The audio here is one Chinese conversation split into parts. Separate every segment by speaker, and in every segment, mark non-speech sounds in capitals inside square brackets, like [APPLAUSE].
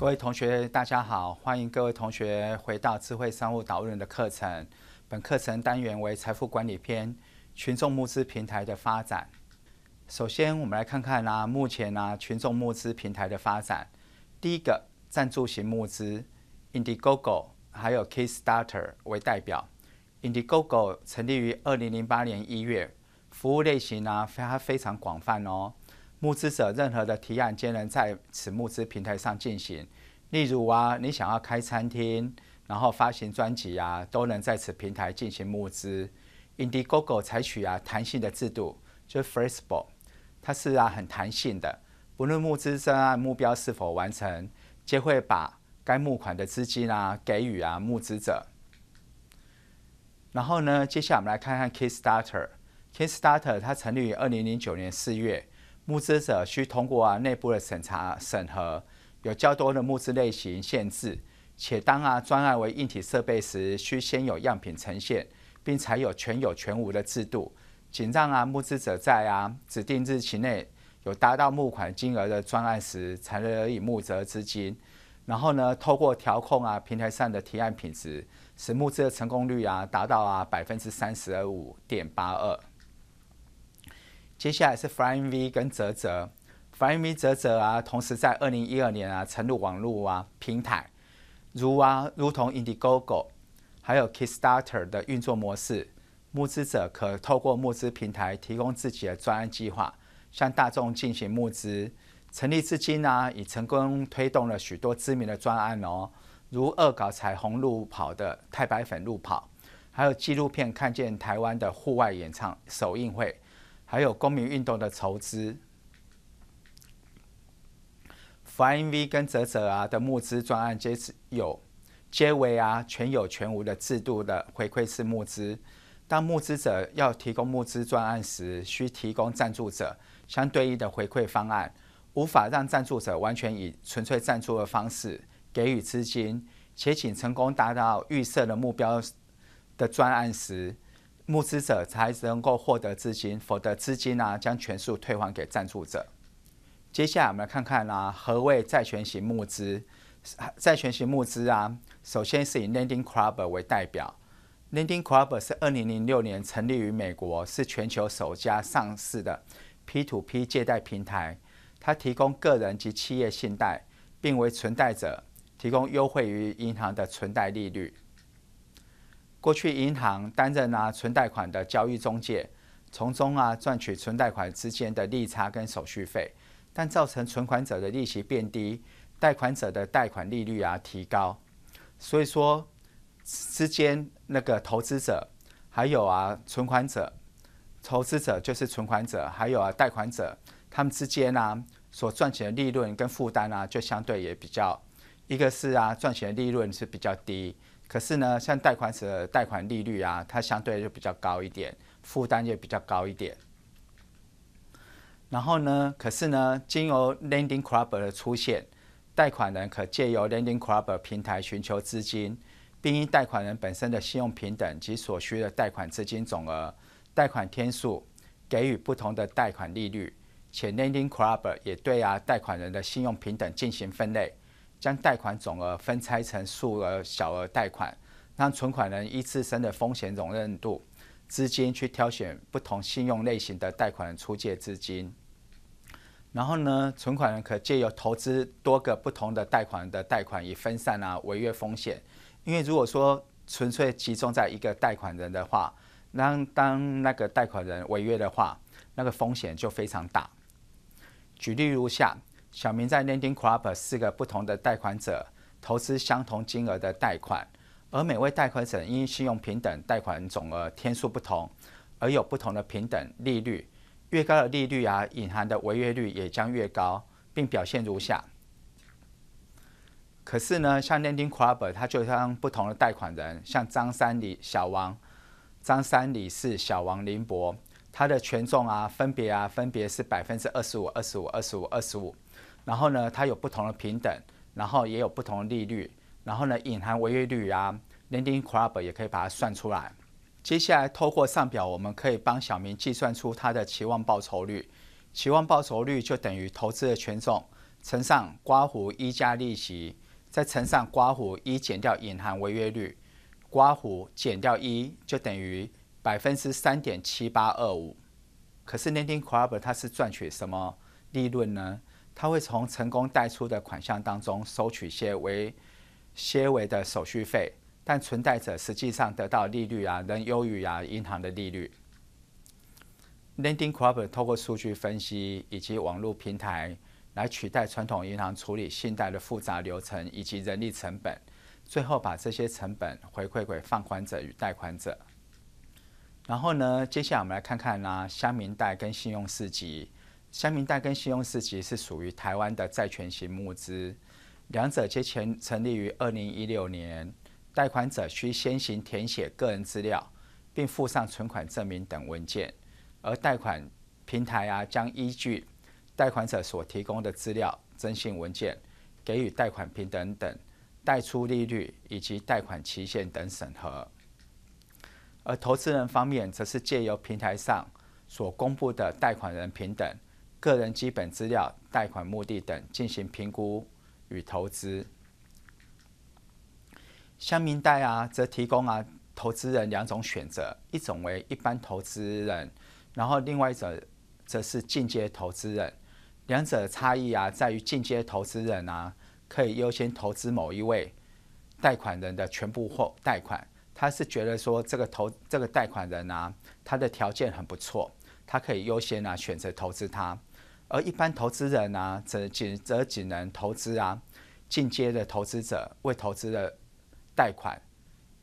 Speaker 1: 各位同学，大家好，欢迎各位同学回到智慧商务导论的课程。本课程单元为财富管理篇：群众募资平台的发展。首先，我们来看看啊，目前啊，群众募资平台的发展。第一个，赞助型募资，Indiegogo 还有 Kickstarter 为代表。Indiegogo 成立于二零零八年一月，服务类型呢，它非常广泛哦。募资者任何的提案皆能在此募资平台上进行，例如啊，你想要开餐厅，然后发行专辑啊，都能在此平台进行募资。Indiegogo 采取啊弹性的制度，就 flexible，它是啊很弹性的，不论募资专案目标是否完成，皆会把该募款的资金啊给予啊募资者。然后呢，接下来我们来看看 Kickstarter。Kickstarter 它成立于二零零九年四月。募资者需通过啊内部的审查审核，有较多的募资类型限制，且当啊专案为硬体设备时，需先有样品呈现，并才有全有全无的制度，仅让啊募资者在啊指定日期内有达到募款金额的专案时，才得以募资资金。然后呢，透过调控啊平台上的提案品质，使募资的成功率啊达到啊百分之三十五点八二。接下来是 Flying V 跟泽泽，Flying V 泽泽啊，同时在二零一二年啊，成立网络啊平台，如啊如同 Indiegogo，还有 Kickstarter 的运作模式，募资者可透过募资平台提供自己的专案计划，向大众进行募资。成立至今啊，已成功推动了许多知名的专案哦，如恶搞彩虹路跑的太白粉路跑，还有纪录片《看见台湾》的户外演唱首映会。还有公民运动的筹资，Fine V 跟泽泽啊的募资专案皆有，皆为啊全有全无的制度的回馈式募资。当募资者要提供募资专案时，需提供赞助者相对应的回馈方案，无法让赞助者完全以纯粹赞助的方式给予资金，且仅成功达到预设的目标的专案时。募资者才能够获得资金，否则资金呢将全数退还给赞助者。接下来我们来看看啊，何谓债权型募资？债权型募资啊，首先是以 Lending Club 为代表。Lending Club 是二零零六年成立于美国，是全球首家上市的 P2P 借贷平台。它提供个人及企业信贷，并为存贷者提供优惠于银行的存贷利率。过去银行担任啊存贷款的交易中介，从中啊赚取存贷款之间的利差跟手续费，但造成存款者的利息变低，贷款者的贷款利率啊提高，所以说之间那个投资者还有啊存款者，投资者就是存款者还有啊贷款者，他们之间呢所赚钱的利润跟负担啊就相对也比较，一个是啊赚钱的利润是比较低。可是呢，像贷款的贷款利率啊，它相对就比较高一点，负担也比较高一点。然后呢，可是呢，经由 Lending Club 的出现，贷款人可借由 Lending Club 平台寻求资金，并依贷款人本身的信用平等及所需的贷款资金总额、贷款天数，给予不同的贷款利率，且 Lending Club 也对啊贷款人的信用平等进行分类。将贷款总额分拆成数额小额贷款，让存款人依自身的风险容忍度资金去挑选不同信用类型的贷款出借资金。然后呢，存款人可借由投资多个不同的贷款的贷款以分散啊违约风险。因为如果说纯粹集中在一个贷款人的话，那当那个贷款人违约的话，那个风险就非常大。举例如下。小明在 lending club 四个不同的贷款者投资相同金额的贷款，而每位贷款者因信用平等、贷款总额、天数不同，而有不同的平等利率。越高的利率啊，隐含的违约率也将越高，并表现如下。可是呢，像 lending club，它就像不同的贷款人，像张三、李小王、张三、李四、小王林博，它的权重啊，分别啊，分别是百分之二十五、二十五、二十五、二十五。然后呢，它有不同的平等，然后也有不同的利率，然后呢，隐含违约率啊 n i n h t i n g a l e 也可以把它算出来。接下来透过上表，我们可以帮小明计算出他的期望报酬率。期望报酬率就等于投资的权重乘上刮胡一加利息，再乘上刮胡一减掉隐含违约率，刮胡减掉一就等于百分之三点七八二五。可是 n i n h t i n g a l e 它是赚取什么利润呢？他会从成功贷出的款项当中收取些微、些微的手续费，但存贷者实际上得到利率啊，仍优于啊银行的利率。Lending Club 透过数据分析以及网络平台来取代传统银行处理信贷的复杂流程以及人力成本，最后把这些成本回馈给放款者与贷款者。然后呢，接下来我们来看看呢，乡民贷跟信用四级。香民贷跟信用四级是属于台湾的债权型募资，两者皆前成立于二零一六年。贷款者需先行填写个人资料，并附上存款证明等文件，而贷款平台啊将依据贷款者所提供的资料、征信文件，给予贷款平等等贷出利率以及贷款期限等审核。而投资人方面，则是借由平台上所公布的贷款人平等。个人基本资料、贷款目的等进行评估与投资。香民贷啊，则提供啊投资人两种选择，一种为一般投资人，然后另外一种则是进阶投资人。两者的差异啊，在于进阶投资人啊，可以优先投资某一位贷款人的全部或贷款。他是觉得说，这个投这个贷款人啊，他的条件很不错，他可以优先啊选择投资他。而一般投资人啊，只仅则仅能投资啊，进阶的投资者为投资的贷款，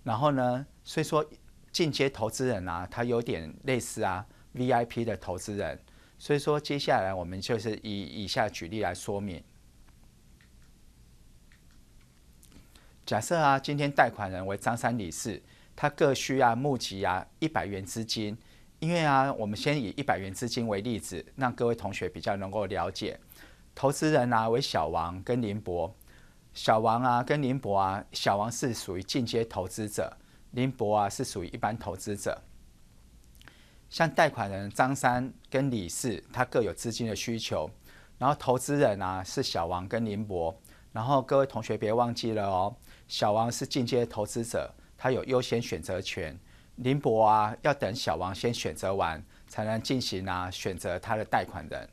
Speaker 1: 然后呢，所以说进阶投资人啊，他有点类似啊 VIP 的投资人，所以说接下来我们就是以以下举例来说明。假设啊，今天贷款人为张三李四，他各需要募集啊一百元资金。因为啊，我们先以一百元资金为例子，让各位同学比较能够了解。投资人啊为小王跟林博，小王啊跟林博啊，小王是属于进阶投资者，林博啊是属于一般投资者。像贷款人张三跟李四，他各有资金的需求。然后投资人啊是小王跟林博，然后各位同学别忘记了哦，小王是进阶投资者，他有优先选择权。林博啊，要等小王先选择完，才能进行啊选择他的贷款人。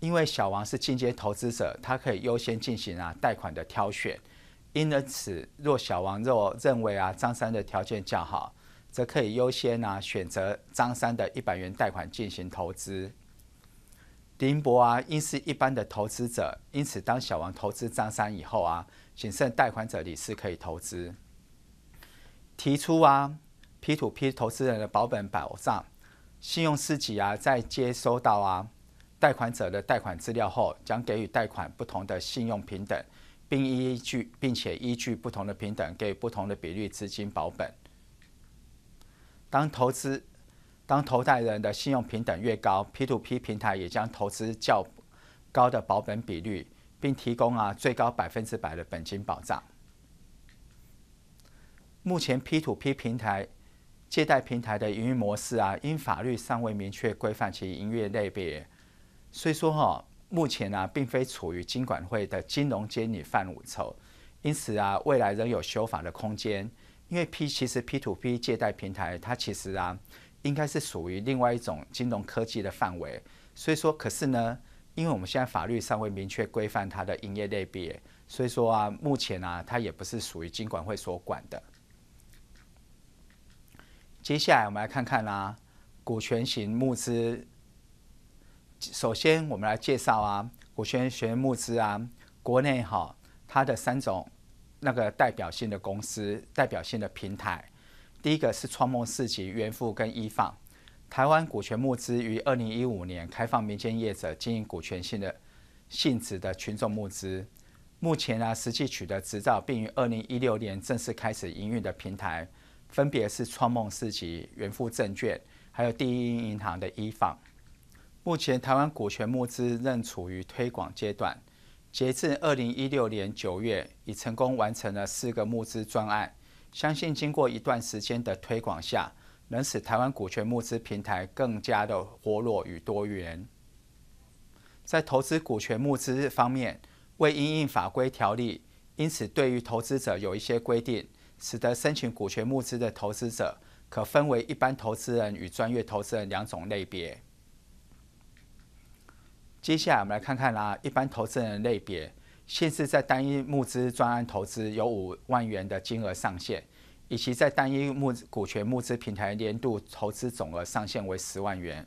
Speaker 1: 因为小王是进阶投资者，他可以优先进行啊贷款的挑选。因而此，若小王若认为啊张三的条件较好，则可以优先啊选择张三的一百元贷款进行投资。林博啊，因是一般的投资者，因此当小王投资张三以后啊，仅剩贷款者李四可以投资。提出啊，P to P 投资人的保本保障，信用四级啊，在接收到啊贷款者的贷款资料后，将给予贷款不同的信用平等，并依据并且依据不同的平等，给予不同的比率资金保本。当投资当投贷人的信用平等越高，P to P 平台也将投资较高的保本比率，并提供啊最高百分之百的本金保障。目前 P to P 平台借贷平台的营运模式啊，因法律尚未明确规范其营业类别，所以说哈，目前呢，并非处于金管会的金融监理范畴，因此啊，未来仍有修法的空间。因为 P 其实 P to P 借贷平台，它其实啊，应该是属于另外一种金融科技的范围，所以说，可是呢，因为我们现在法律尚未明确规范它的营业类别，所以说啊，目前啊，它也不是属于金管会所管的。接下来我们来看看啊，股权型募资。首先，我们来介绍啊，股权型募资啊，国内哈它的三种那个代表性的公司、代表性的平台。第一个是创梦四纪、元富跟一放。台湾股权募资于二零一五年开放民间业者经营股权性的性质的群众募资，目前啊实际取得执照，并于二零一六年正式开始营运的平台。分别是创梦四纪、元富证券，还有第一银行的依房。目前，台湾股权募资仍处于推广阶段。截至二零一六年九月，已成功完成了四个募资专案。相信经过一段时间的推广下，能使台湾股权募资平台更加的活络与多元。在投资股权募资方面，为因应法规条例，因此对于投资者有一些规定。使得申请股权募资的投资者可分为一般投资人与专业投资人两种类别。接下来我们来看看啦，一般投资人类别，限制在单一募资专案投资有五万元的金额上限，以及在单一募股权募资平台年度投资总额上限为十万元。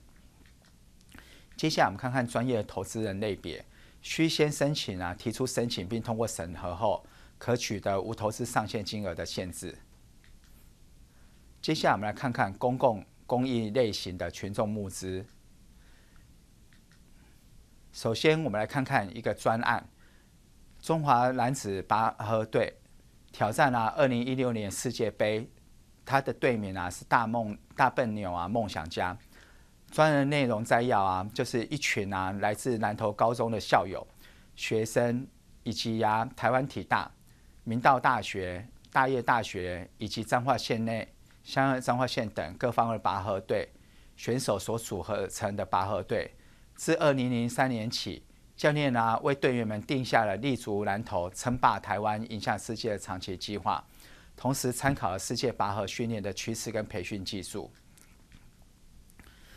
Speaker 1: 接下来我们看看专业投资人类别，需先申请啊，提出申请并通过审核后。可取得无投资上限金额的限制。接下来我们来看看公共公益类型的群众募资。首先，我们来看看一个专案——中华男子拔河队挑战啊，二零一六年世界杯。他的队名啊是大梦大笨牛啊，梦想家。专案内容摘要啊，就是一群啊来自南投高中的校友、学生以及啊台湾体大。明道大学、大叶大学以及彰化县内、乡、彰化县等各方的拔河队选手所组合而成的拔河队，自二零零三年起，教练呢为队员们定下了立足蓝头、称霸台湾、影响世界的长期计划，同时参考了世界拔河训练的趋势跟培训技术。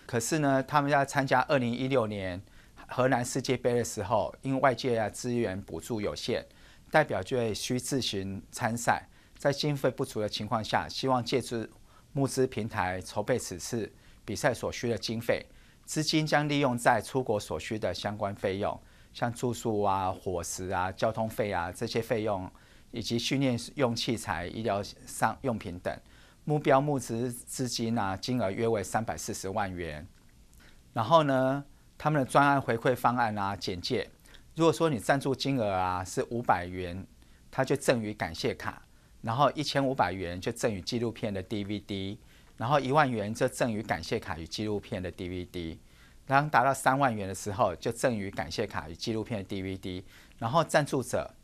Speaker 1: 可是呢，他们要参加二零一六年河南世界杯的时候，因外界啊资源补助有限。代表队需自行参赛，在经费不足的情况下，希望借助募资平台筹备此次比赛所需的经费。资金将利用在出国所需的相关费用，像住宿啊、伙食啊、交通费啊这些费用，以及训练用器材、医疗上用品等。目标募资资金啊，金额约为三百四十万元。然后呢，他们的专案回馈方案啊，简介。如果说你赞助金额啊是五百元，它就赠予感谢卡；然后一千五百元就赠予纪录片的 DVD；然后一万元就赠予感谢卡与纪录片的 DVD；当达到三万元的时候，就赠予感谢卡与纪录片的 DVD。然后赞助者，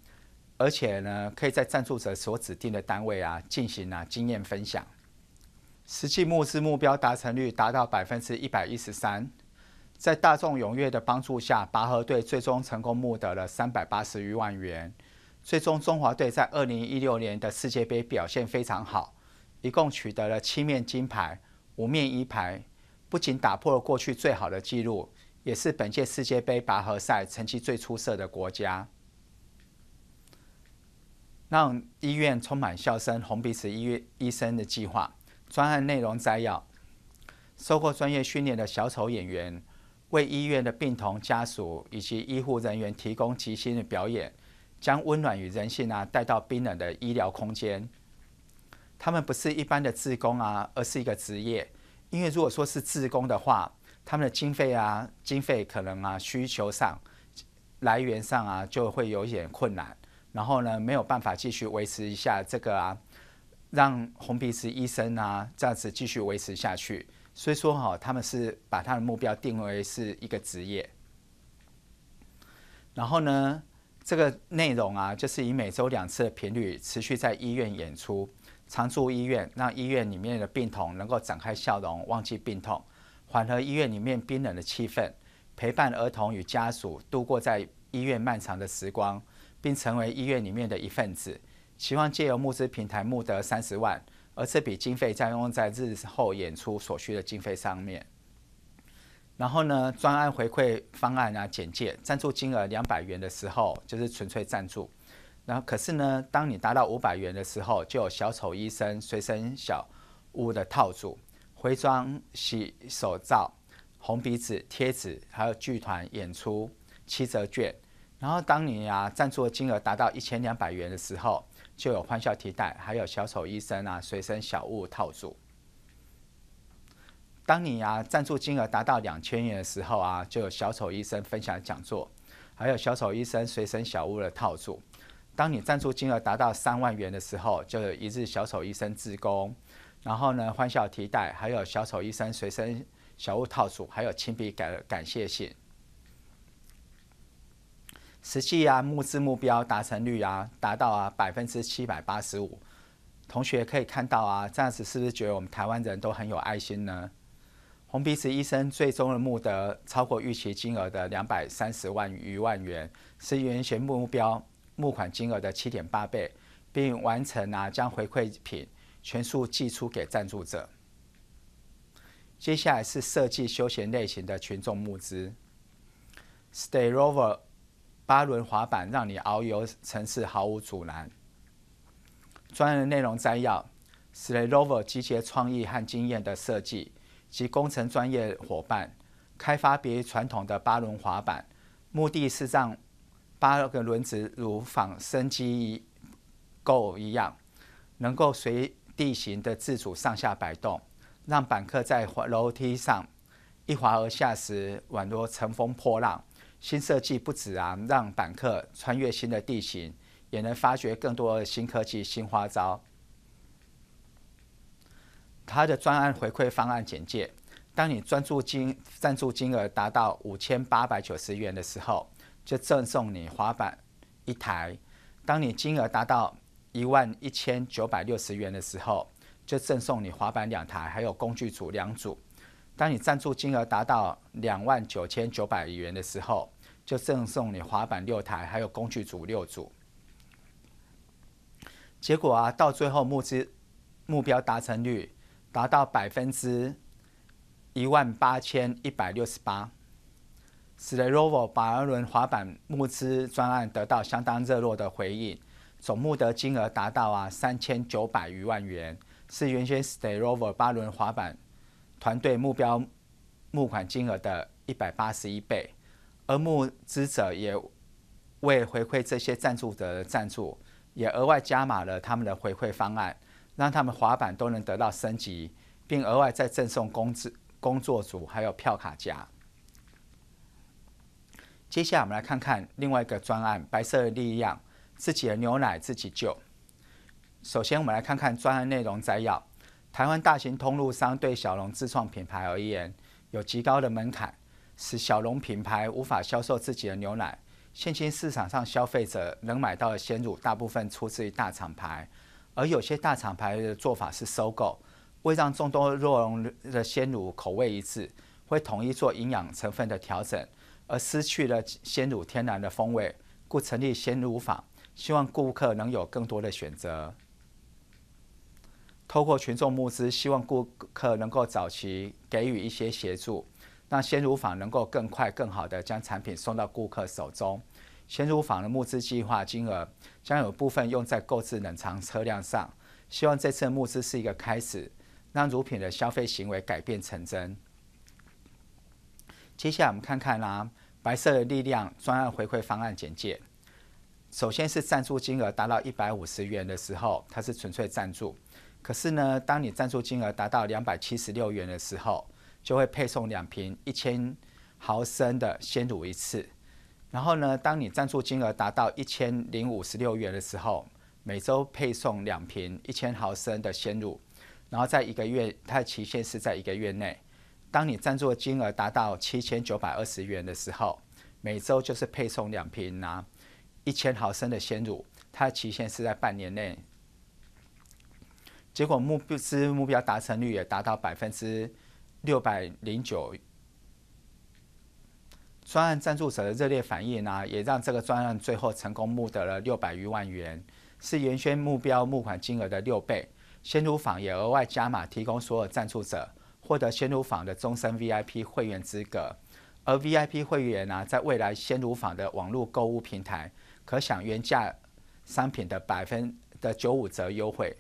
Speaker 1: 而且呢可以在赞助者所指定的单位啊进行啊经验分享。实际募资目标达成率达到百分之一百一十三。在大众踊跃的帮助下，拔河队最终成功募得了三百八十余万元。最终，中华队在二零一六年的世界杯表现非常好，一共取得了七面金牌、五面银牌，不仅打破了过去最好的纪录，也是本届世界杯拔河赛成绩最出色的国家。让医院充满笑声，红鼻子医医生的计划。专案内容摘要：受过专业训练的小丑演员。为医院的病童、家属以及医护人员提供即兴的表演，将温暖与人性啊带到冰冷的医疗空间。他们不是一般的志工啊，而是一个职业。因为如果说是志工的话，他们的经费啊、经费可能啊、需求上、来源上啊，就会有一点困难。然后呢，没有办法继续维持一下这个啊，让红鼻子医生啊这样子继续维持下去。所以说哈，他们是把他的目标定为是一个职业。然后呢，这个内容啊，就是以每周两次的频率持续在医院演出，常驻医院，让医院里面的病童能够展开笑容，忘记病痛，缓和医院里面冰冷的气氛，陪伴儿童与家属度过在医院漫长的时光，并成为医院里面的一份子。希望借由募资平台募得三十万。而这笔经费将用在日后演出所需的经费上面。然后呢，专案回馈方案呢简介：赞助金额两百元的时候，就是纯粹赞助。然后，可是呢，当你达到五百元的时候，就有小丑医生随身小屋的套组、徽装、洗手皂、红鼻子贴纸，还有剧团演出七折券。然后，当你啊赞助金额达到一千两百元的时候，就有欢笑提袋，还有小丑医生啊随身小物套组。当你啊赞助金额达到两千元的时候啊，就有小丑医生分享讲座，还有小丑医生随身小物的套组。当你赞助金额达到三万元的时候，就有一日小丑医生自供，然后呢欢笑提袋，还有小丑医生随身小物套组，还有亲笔感感谢信。实际啊，募资目标达成率啊，达到啊百分之七百八十五。同学可以看到啊，这样子是不是觉得我们台湾人都很有爱心呢？红鼻子医生最终募得超过预期金额的两百三十万余元，是原先目标募款金额的七点八倍，并完成啊将回馈品全数寄出给赞助者。接下来是设计休闲类型的群众募资，Stay Rover。八轮滑板让你遨游城市毫无阻拦。专业内容摘要 s l a y r o v e r 机械创意和经验的设计及工程专业伙伴开发别于传统的八轮滑板，目的是让八个轮子如仿生机构一样，能够随地形的自主上下摆动，让板客在滑楼梯上一滑而下时宛若乘风破浪。新设计不止啊，让板客穿越新的地形，也能发掘更多的新科技、新花招。它的专案回馈方案简介：当你专注金赞助金额达到五千八百九十元的时候，就赠送你滑板一台；当你金额达到一万一千九百六十元的时候，就赠送你滑板两台，还有工具组两组。当你赞助金额达到两万九千九百元的时候，就赠送你滑板六台，还有工具组六组。结果啊，到最后募资目标达成率达到百分之一万八千一百六十八，使雷罗伯八轮滑板募资专案得到相当热络的回应，总募得金额达到啊三千九百余万元，是原先 Stay Rover 八轮滑板。团队目标募款金额的一百八十一倍，而募资者也为回馈这些赞助者的赞助，也额外加码了他们的回馈方案，让他们滑板都能得到升级，并额外再赠送工资工作组还有票卡夹。接下来我们来看看另外一个专案“白色的力量”，自己的牛奶自己救。首先，我们来看看专案内容摘要。台湾大型通路商对小龙自创品牌而言有极高的门槛，使小龙品牌无法销售自己的牛奶。现今市场上消费者能买到的鲜乳，大部分出自于大厂牌，而有些大厂牌的做法是收购，为让众多弱龙的鲜乳口味一致，会统一做营养成分的调整，而 [COUGHS] 失去了鲜乳天然的风味。故成立鲜乳坊，希望顾客能有更多的选择。透过群众募资，希望顾客能够早期给予一些协助，那鲜乳坊能够更快、更好的将产品送到顾客手中。鲜乳坊的募资计划金额将有部分用在购置冷藏车辆上，希望这次募资是一个开始，让乳品的消费行为改变成真。接下来我们看看啦，白色的力量专案回馈方案简介。首先是赞助金额达到一百五十元的时候，它是纯粹赞助。可是呢，当你赞助金额达到两百七十六元的时候，就会配送两瓶一千毫升的鲜乳一次。然后呢，当你赞助金额达到一千零五十六元的时候，每周配送两瓶一千毫升的鲜乳。然后在一个月，它的期限是在一个月内。当你赞助金额达到七千九百二十元的时候，每周就是配送两瓶呢。一千毫升的鲜乳，它的期限是在半年内。结果目标之目标达成率也达到百分之六百零九。专案赞助者的热烈反应呢，也让这个专案最后成功募得了六百余万元，是原先目标募款金额的六倍。鲜乳坊也额外加码，提供所有赞助者获得鲜乳坊的终身 VIP 会员资格。而 VIP 会员呢，在未来鲜乳坊的网络购物平台。可享原价商品的百分的九五折优惠。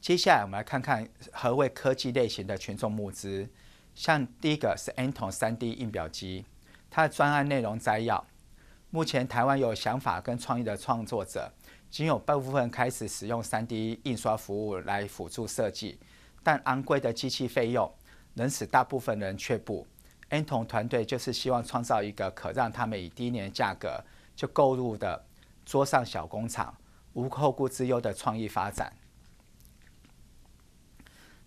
Speaker 1: 接下来，我们来看看何谓科技类型的群众募资。像第一个是 Anton 3D 印表机，它的专案内容摘要：目前台湾有想法跟创意的创作者，仅有半部分开始使用 3D 印刷服务来辅助设计，但昂贵的机器费用能使大部分人却步。N 童团队就是希望创造一个可让他们以低廉价格就购入的桌上小工厂，无后顾之忧的创意发展。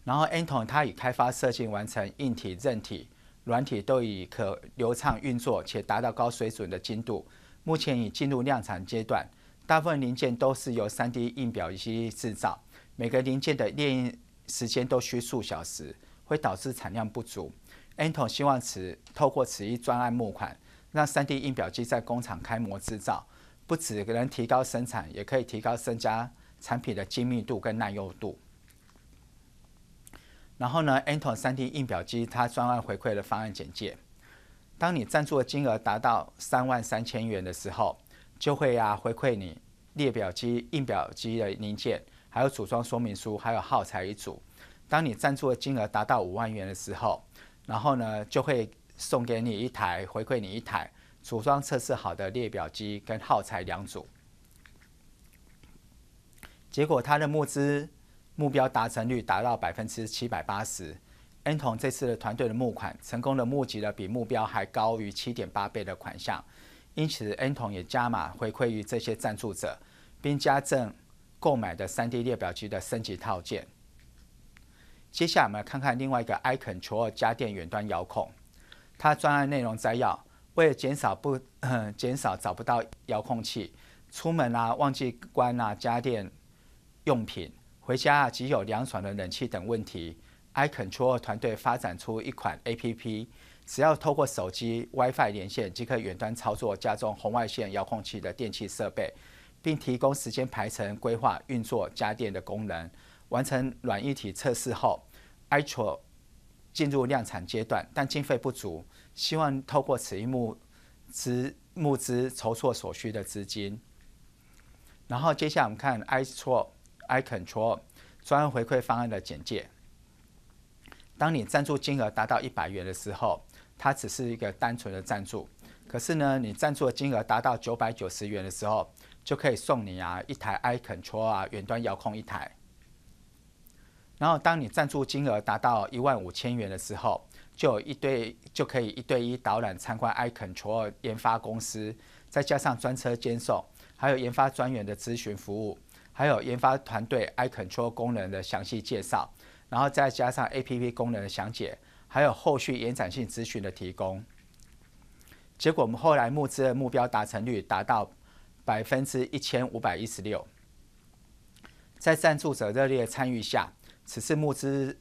Speaker 1: 然后 n 童它已开发设计完成，硬体、软体都已可流畅运作，且达到高水准的精度。目前已进入量产阶段，大部分零件都是由三 D 印表机制造，每个零件的列印时间都需数小时，会导致产量不足。Anton 希望此透过此一专案募款，让三 D 印表机在工厂开模制造，不只能提高生产，也可以提高增加产品的精密度跟耐用度。然后呢，a n t o n 三 D 印表机它专案回馈的方案简介：，当你赞助的金额达到三万三千元的时候，就会啊回馈你列表机、印表机的零件，还有组装说明书，还有耗材一组。当你赞助的金额达到五万元的时候，然后呢，就会送给你一台回馈你一台组装测试好的列表机跟耗材两组。结果他的募资目标达成率达到百分之七百八十，恩同这次的团队的募款成功的募集了比目标还高于七点八倍的款项，因此恩同也加码回馈于这些赞助者，并加赠购买的三 D 列表机的升级套件。接下来我们来看看另外一个 iControl 家电远端遥控。它专案内容摘要：为了减少不 [CLEARS THROAT] 减少找不到遥控器、出门啊忘记关啊家电用品、回家啊只有凉爽的冷气等问题，iControl 团队发展出一款 A P P，只要透过手机 Wi-Fi 连线，即可远端操作家中红外线遥控器的电器设备，并提供时间排程规划运作家电的功能。完成软一体测试后。a c t u a l 进入量产阶段，但经费不足，希望透过此一募资募资筹措所需的资金。然后，接下来我们看 iTool iControl 专案回馈方案的简介。当你赞助金额达到一百元的时候，它只是一个单纯的赞助；可是呢，你赞助的金额达到九百九十元的时候，就可以送你啊一台 iControl 啊远端遥控一台。然后，当你赞助金额达到一万五千元的时候，就有一对就可以一对一导览参观 iControl 研发公司，再加上专车接送，还有研发专员的咨询服务，还有研发团队 iControl 功能的详细介绍，然后再加上 APP 功能的详解，还有后续延展性咨询的提供。结果我们后来募资的目标达成率达到百分之一千五百一十六，在赞助者热烈参与下。此次募资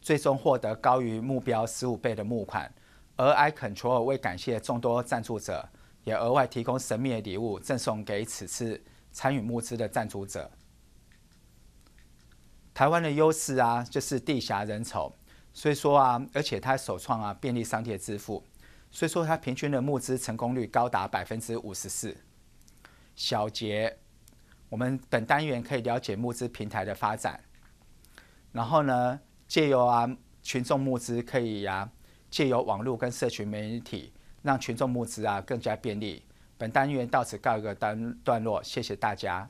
Speaker 1: 最终获得高于目标十五倍的募款，而 r 肯 l 为感谢众多赞助者，也额外提供神秘的礼物赠送给此次参与募资的赞助者。台湾的优势啊，就是地狭人稠，所以说啊，而且它首创啊便利商店支付，所以说它平均的募资成功率高达百分之五十四。小杰，我们本单元可以了解募资平台的发展。然后呢，借由啊群众募资，可以啊借由网络跟社群媒体，让群众募资啊更加便利。本单元到此告一个段段落，谢谢大家。